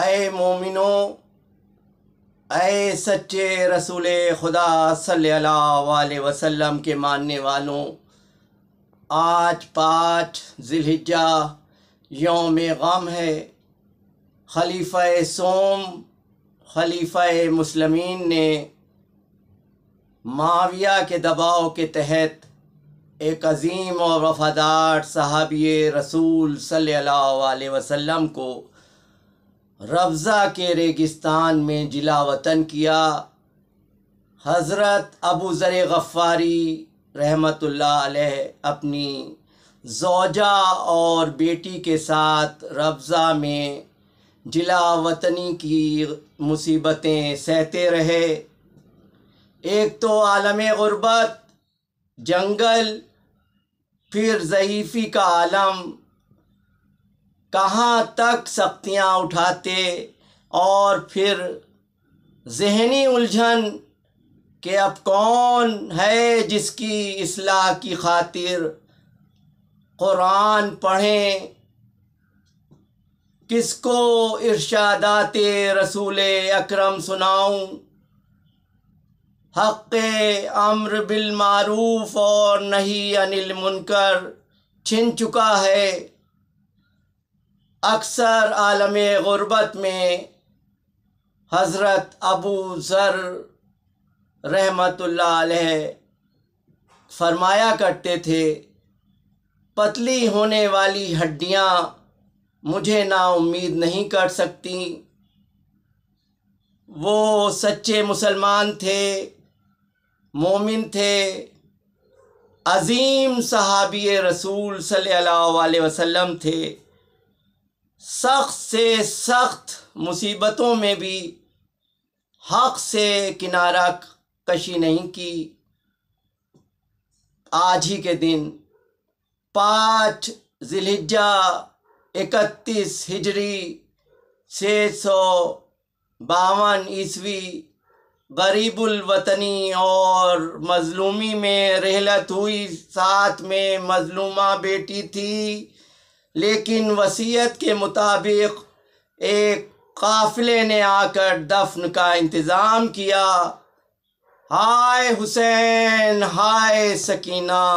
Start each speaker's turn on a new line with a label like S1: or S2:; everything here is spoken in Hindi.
S1: आए मोमिनो आए सच्चे रसूल खुदा सल्ला वसलम के मानने वालों आज पाँच जिलहिजा योम गम है खलीफ़ सोम खलीफ़ मुसलमिन ने माविया के दबाव के तहत एक अजीम और वफ़ादार सहाबी रसूल सल अलैहि को रब्ज़ा के रेगिस्तान में जिला वतन किया हज़रत अबू ज़र गफ़ारी रहमत अपनी जोजा और बेटी के साथ रब्ज़ा में जिला वतनी की मुसीबतें सहते रहे एक तो आलम गुरबत जंगल फिर ज़यीफ़ी का आलम कहाँ तक सख्तियाँ उठाते और फिर जहनी उलझन के अब कौन है जिसकी असलाह की खातिर क़ुरान पढ़ें किसको इर्शादात रसूल अकरम सुनाऊं हक़ अम्र बिलमारूफ़ और नहीं अनिल मुनकर छिन चुका है अक्सर आलम ग़ुरबत में हज़रत अबू ज़र रहमतुल्लाह फरमाया करते थे पतली होने वाली हड्डियाँ मुझे ना उम्मीद नहीं कर सकती वो सच्चे मुसलमान थे मोमिन थे अज़ीम सहाबी रसूल सल अलैहि वसल्लम थे सख्त से सख्त मुसीबतों में भी हक से किनारा कशी नहीं की आज ही के दिन पाँच जिलिजा इकतीस हिजरी छः सौ बावन ईस्वी गरीबुलवतनी और मजलूमी में रहलत हुई साथ में मजलूमा बेटी थी लेकिन वसीयत के मुताबिक एक काफ़िले ने आकर दफन का इंतज़ाम किया हाय हुसैन हाय सकीना